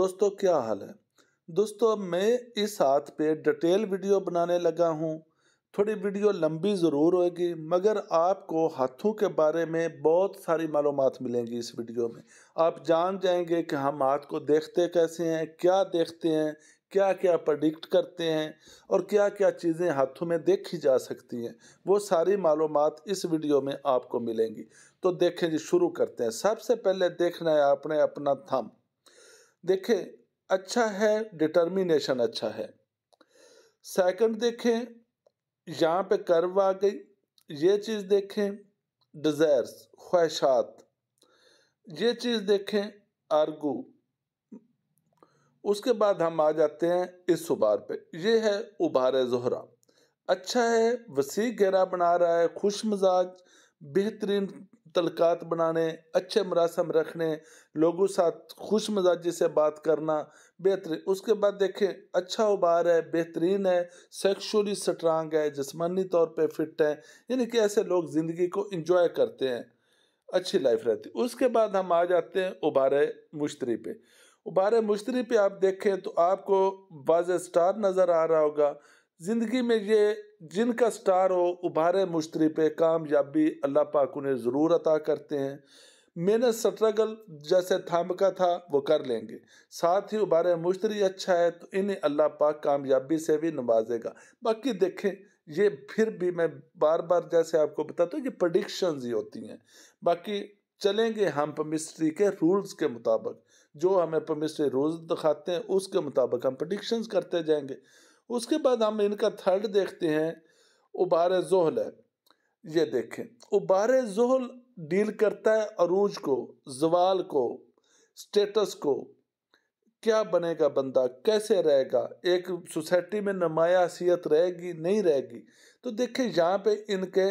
दोस्तों क्या हाल है दोस्तों मैं इस हाथ पे डिटेल वीडियो बनाने लगा हूँ थोड़ी वीडियो लंबी ज़रूर होगी मगर आपको हाथों के बारे में बहुत सारी मालूम मिलेंगी इस वीडियो में आप जान जाएंगे कि हम हाथ को देखते कैसे हैं क्या देखते हैं क्या क्या प्रडिक्ट करते हैं और क्या क्या चीज़ें हाथों में देखी जा सकती हैं वो सारी मालूम इस वीडियो में आपको मिलेंगी तो देखें जी शुरू करते हैं सबसे पहले देखना है आपने अपना थम देखें अच्छा है डिटर्मिनेशन अच्छा है सेकंड देखें यहाँ पे कर्व आ गई ये चीज़ देखें डिज़ायर्स ख्वाहिशात ये चीज़ देखें आर्गू उसके बाद हम आ जाते हैं इस उबार पे ये है उबार जहरा अच्छा है वसी गहरा बना रहा है खुश मिजाज बेहतरीन तलकात बनाने अच्छे मरासम रखने लोगों साथ खुश मजाजी से बात करना बेहतरीन उसके बाद देखें अच्छा उबार है बेहतरीन है सेक्शुअली स्ट्रांग है जिसमानी तौर पे फिट है यानी कि ऐसे लोग ज़िंदगी को इंजॉय करते हैं अच्छी लाइफ रहती उसके बाद हम आ जाते हैं उबार मुश्तरी पे उबार मुश्तरी पे आप देखें तो आपको वाज स्टार नज़र आ रहा होगा ज़िंदगी में ये जिनका स्टार हो उभारे मुश्तरी पे कामयाबी अल्लाह पाक उन्हें ज़रूर अता करते हैं मैंने स्ट्रगल जैसे थाम का था वो कर लेंगे साथ ही उबारे मुश्तरी अच्छा है तो इन्हें अल्लाह पाक कामयाबी से भी नवाजेगा बाकी देखें ये फिर भी मैं बार बार जैसे आपको बताता हूँ ये प्रडिक्शंस ही होती हैं बाकी चलेंगे हम पमिस्ट्री के रूल्स के मुताबिक जो हमें पमिस्ट्री रूल्स दिखाते हैं उसके मुताबिक हम प्रडिक्शंस करते जाएंगे उसके बाद हम इनका थर्ड देखते हैं उबार जहल है ये देखें उबार जहल डील करता है अरूज को जवाल को स्टेटस को क्या बनेगा बंदा कैसे रहेगा एक सोसाइटी में नमायासियत रहेगी नहीं रहेगी तो देखिए यहाँ पे इनके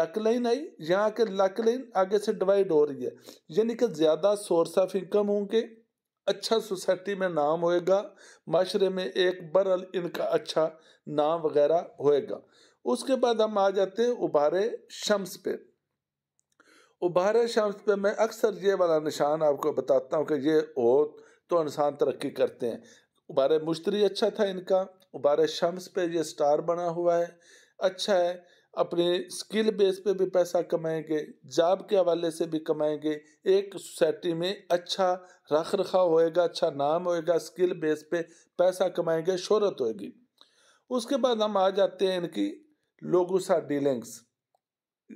लक लाइन आई यहाँ के लक लाइन आगे से डिवाइड हो रही है यानी कि ज़्यादा सोर्स ऑफ इनकम होंगे अच्छा सोसाइटी में नाम होएगा माशरे में एक बरल इनका अच्छा नाम वगैरह होएगा उसके बाद हम आ जाते हैं उबारे शम्स पे उबारे शम्स पे मैं अक्सर ये वाला निशान आपको बताता हूँ कि ये हो तो इंसान तरक्की करते हैं उबार मुश्तरी अच्छा था इनका उबार शम्स पे ये स्टार बना हुआ है अच्छा है अपने स्किल बेस पे भी पैसा कमाएंगे जॉब के हवाले से भी कमाएंगे एक सोसाइटी में अच्छा रख रखाव होएगा अच्छा नाम होएगा स्किल बेस पे पैसा कमाएंगे शोहरत होएगी उसके बाद हम आ जाते हैं इनकी लोगों सा डीलिंग्स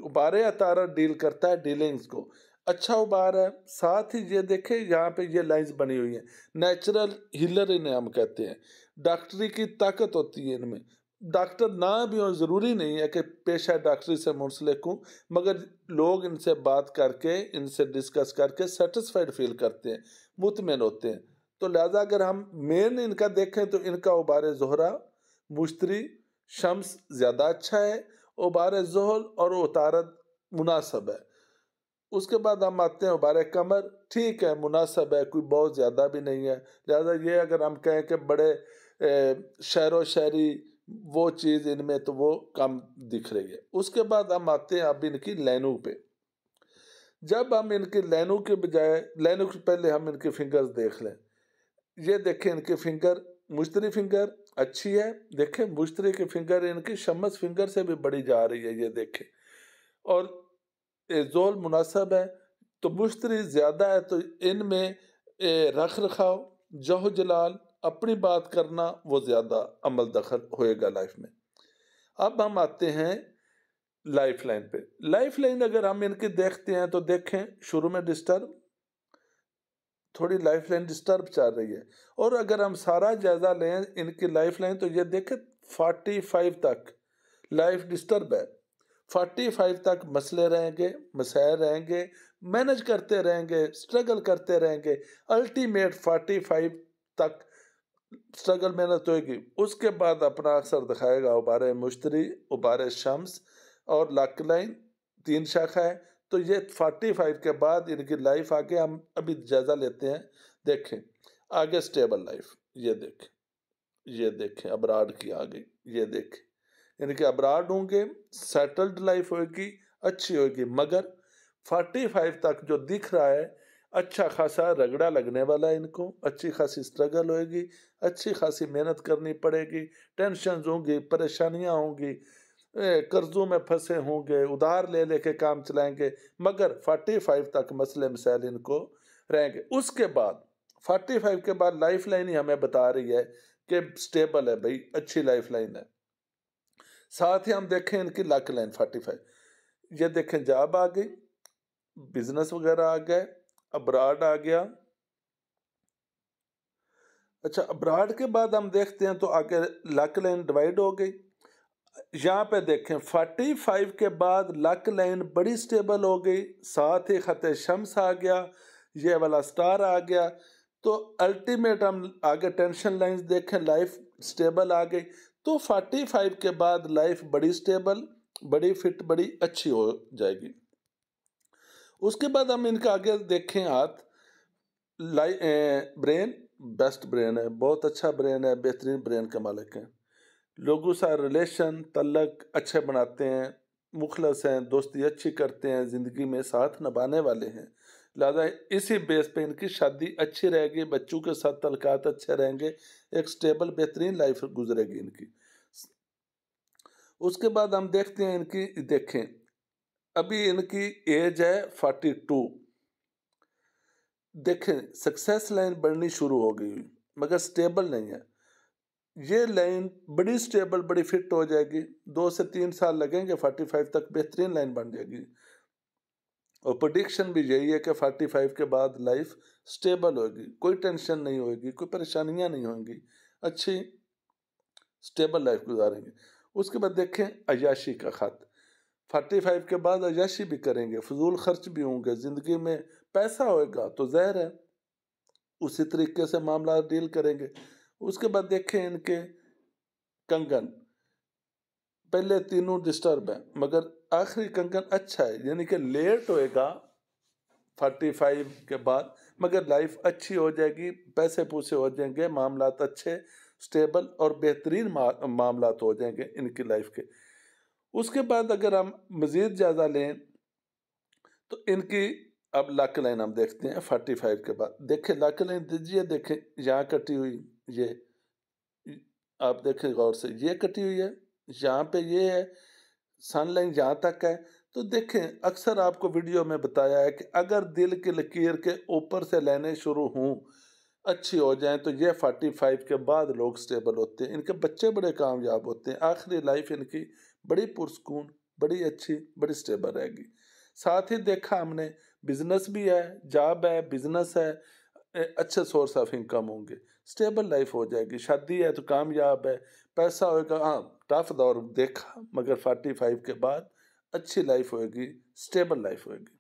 उबारे अतारा डील करता है डीलिंग्स को अच्छा उबार है साथ ही ये देखें यहाँ पे ये लाइंस बनी हुई हैं नेचुरल हीलर इन्हें हम कहते हैं डॉक्टरी की ताकत होती है इनमें डॉक्टर ना भी हो ज़रूरी नहीं है कि पेशा डॉक्टरी से मुंसलिक हूँ मगर लोग इनसे बात करके इनसे डिस्कस करके सेटिस्फाइड फील करते हैं मुतमिन होते हैं तो लिहाजा अगर हम मेन इनका देखें तो इनका उबार जहरा मुश्तरी शम्स ज़्यादा अच्छा है उबार जहल और उतारत मुनासब है उसके बाद हम आते हैं उबार कमर ठीक है मुनासब है कोई बहुत ज़्यादा भी नहीं है लिहाजा ये अगर हम कहें कि बड़े शहर व शहरी वो चीज़ इनमें तो वो कम दिख रही है उसके बाद हम आते हैं अब इनकी लेनू पे जब हम इनकी लेनू के बजाय लेनू के पहले हम इनके फिंगर्स देख लें ये देखें इनके फिंगर मुश्तरी फिंगर अच्छी है देखें मुश्तरी के फिंगर इनकी शमस फिंगर से भी बड़ी जा रही है ये देखें और जोल मुनासब है तो मुश्तरी ज़्यादा है तो इनमें रख रखाव जहो जलाल अपनी बात करना वो ज़्यादा अमल दखल होएगा लाइफ में अब हम आते हैं लाइफ लाइन पर लाइफ लाइन अगर हम इनकी देखते हैं तो देखें शुरू में डिस्टर्ब थोड़ी लाइफ लाइन डिस्टर्ब चल रही है और अगर हम सारा जायज़ा लें इनकी लाइफ लाइन तो ये देखें फोर्टी फाइव तक लाइफ डिस्टर्ब है फोर्टी फाइव तक मसले रहेंगे मसायल रहेंगे मैनेज करते रहेंगे स्ट्रगल करते रहेंगे अल्टीमेट फोर्टी फाइव तक स्ट्रगल मेहनत होगी उसके बाद अपना अक्सर दिखाएगा उबार मुश्तरी उबार शम्स और लाकलाइन तीन शाखा है तो ये फोर्टी फाइव के बाद इनकी लाइफ आके हम अभी जायज़ा लेते हैं देखें आगे स्टेबल लाइफ ये देखें ये देखें अबराड की आगे ये देखें इनके अबराड होंगे सेटल्ड लाइफ होगी अच्छी होगी मगर फोर्टी फाइव तक जो दिख रहा है अच्छा खासा रगड़ा लगने वाला है इनको अच्छी खासी स्ट्रगल होएगी अच्छी खासी मेहनत करनी पड़ेगी टेंशन होंगी परेशानियाँ होंगी कर्जों में फंसे होंगे उधार ले लेके काम चलाएंगे मगर 45 तक मसले मसाइल इनको रहेंगे उसके बाद 45 के बाद लाइफ लाइन ही हमें बता रही है कि स्टेबल है भाई अच्छी लाइफ लाइन है साथ ही हम देखें इनकी लक लाइन 45 ये देखें जॉब आ गई बिजनेस वगैरह आ गए अब्राड आ गया अच्छा अब्राड के बाद हम देखते हैं तो आगे लक लाइन डिवाइड हो गई यहाँ पे देखें 45 के बाद लक लाइन बड़ी स्टेबल हो गई साथ ही ख़त शम्स आ गया ये वाला स्टार आ गया तो अल्टीमेट हम आगे टेंशन लाइंस देखें लाइफ स्टेबल आ गई तो 45 के बाद लाइफ बड़ी स्टेबल बड़ी फिट बड़ी अच्छी हो जाएगी उसके बाद हम इनका आगे देखें हाथ लाइ ब्रेन बेस्ट ब्रेन है बहुत अच्छा ब्रेन है बेहतरीन ब्रेन के मालिक हैं लोगों से रिलेशन तलक अच्छे बनाते हैं मुखलस हैं दोस्ती अच्छी करते हैं ज़िंदगी में साथ नभाने वाले हैं लिहाजा इसी बेस पे इनकी शादी अच्छी रहेगी बच्चों के साथ तलकात अच्छे रहेंगे एक स्टेबल बेहतरीन लाइफ गुजरेगी इनकी उसके बाद हम देखते हैं इनकी देखें अभी इनकी एज है फोर्टी टू देखें सक्सेस लाइन बढ़नी शुरू हो गई मगर स्टेबल नहीं है ये लाइन बड़ी स्टेबल बड़ी फिट हो जाएगी दो से तीन साल लगेंगे फोर्टी फाइव तक बेहतरीन लाइन बन जाएगी और प्रडिक्शन भी यही है कि फोर्टी फाइव के बाद लाइफ स्टेबल होगी कोई टेंशन नहीं होगी कोई परेशानियां नहीं होंगी अच्छी स्टेबल लाइफ गुजारेंगे उसके बाद देखें अयाशी का खात फोर्टी फाइव के बाद अयाशी भी करेंगे फजूल खर्च भी होंगे ज़िंदगी में पैसा होएगा तो जहर है उसी तरीके से मामला डील करेंगे उसके बाद देखें इनके कंगन पहले तीनों डिस्टर्ब हैं मगर आखिरी कंगन अच्छा है यानी कि लेट होएगा फोर्टी फाइव के बाद मगर लाइफ अच्छी हो जाएगी पैसे पूसे हो जाएंगे मामला तो अच्छे स्टेबल और बेहतरीन मामला तो हो जाएंगे इनकी लाइफ के उसके बाद अगर हम मज़ीद ज़्यादा लें तो इनकी अब लाक लाइन हम देखते हैं फोर्टी फाइव के बाद देखें लाक लाइन दीजिए देखें यहाँ कटी हुई ये आप देखें गौर से ये कटी हुई है यहाँ पे ये है सन लाइन यहाँ तक है तो देखें अक्सर आपको वीडियो में बताया है कि अगर दिल की लकीर के ऊपर से लेने शुरू हों अच्छी हो जाएं तो ये फोर्टी फाइव के बाद लोग स्टेबल होते हैं इनके बच्चे बड़े कामयाब होते हैं आखिरी लाइफ इनकी बड़ी पुरस्कून बड़ी अच्छी बड़ी स्टेबल रहेगी साथ ही देखा हमने बिजनेस भी है जॉब है बिजनेस है अच्छे सोर्स ऑफ इनकम होंगे स्टेबल लाइफ हो जाएगी शादी है तो कामयाब है पैसा होगा हाँ टफ दौर देखा मगर फोर्टी फाइव के बाद अच्छी लाइफ होएगी स्टेबल लाइफ होएगी